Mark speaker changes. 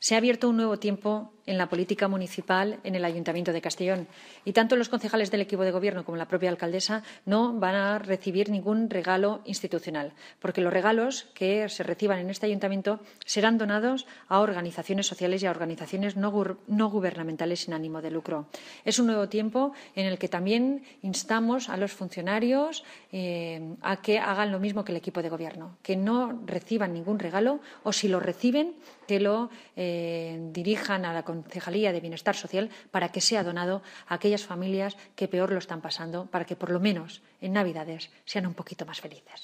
Speaker 1: Se ha abierto un nuevo tiempo en la política municipal en el Ayuntamiento de Castellón. Y tanto los concejales del equipo de Gobierno como la propia alcaldesa no van a recibir ningún regalo institucional, porque los regalos que se reciban en este Ayuntamiento serán donados a organizaciones sociales y a organizaciones no, gubernamentales sin ánimo de lucro. Es un nuevo tiempo en el que también instamos a los funcionarios eh, a que hagan lo mismo que el equipo de Gobierno, que no reciban ningún regalo o, si lo reciben, que lo eh, dirijan a la Concejalía de Bienestar Social para que sea donado a aquellas familias que peor lo están pasando, para que por lo menos en Navidades sean un poquito más felices.